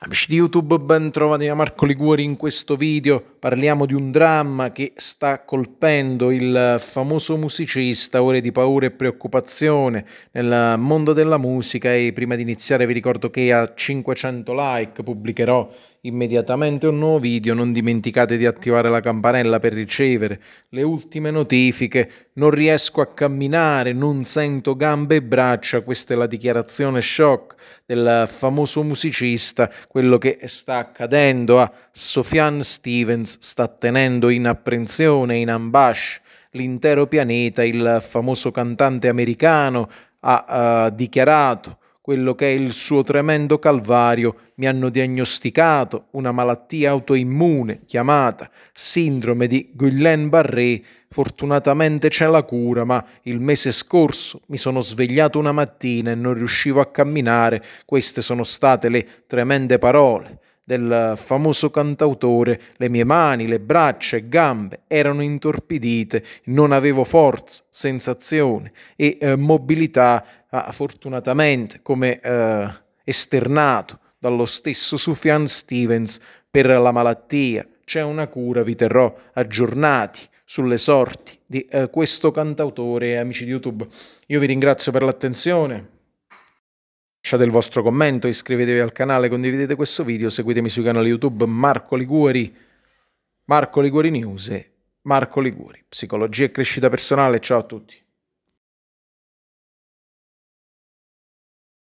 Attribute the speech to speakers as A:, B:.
A: Amici di YouTube, ben trovati da Marco Liguori in questo video. Parliamo di un dramma che sta colpendo il famoso musicista, ore di paura e preoccupazione nel mondo della musica e prima di iniziare vi ricordo che a 500 like pubblicherò immediatamente un nuovo video, non dimenticate di attivare la campanella per ricevere le ultime notifiche, non riesco a camminare, non sento gambe e braccia, questa è la dichiarazione shock del famoso musicista, quello che sta accadendo a Sofian Stevens Pence sta tenendo in apprensione, in ambash, l'intero pianeta. Il famoso cantante americano ha uh, dichiarato quello che è il suo tremendo calvario. Mi hanno diagnosticato una malattia autoimmune chiamata sindrome di Guillain-Barré. Fortunatamente c'è la cura, ma il mese scorso mi sono svegliato una mattina e non riuscivo a camminare. Queste sono state le tremende parole del famoso cantautore, le mie mani, le braccia e gambe erano intorpidite, non avevo forza, sensazione e eh, mobilità, ah, fortunatamente, come eh, esternato dallo stesso Sufian Stevens per la malattia. C'è una cura, vi terrò aggiornati sulle sorti di eh, questo cantautore, amici di YouTube. Io vi ringrazio per l'attenzione. Lasciate il vostro commento, iscrivetevi al canale, condividete questo video, seguitemi sui canali YouTube Marco Liguori, Marco Liguori News Marco Liguori. Psicologia e crescita personale, ciao a tutti.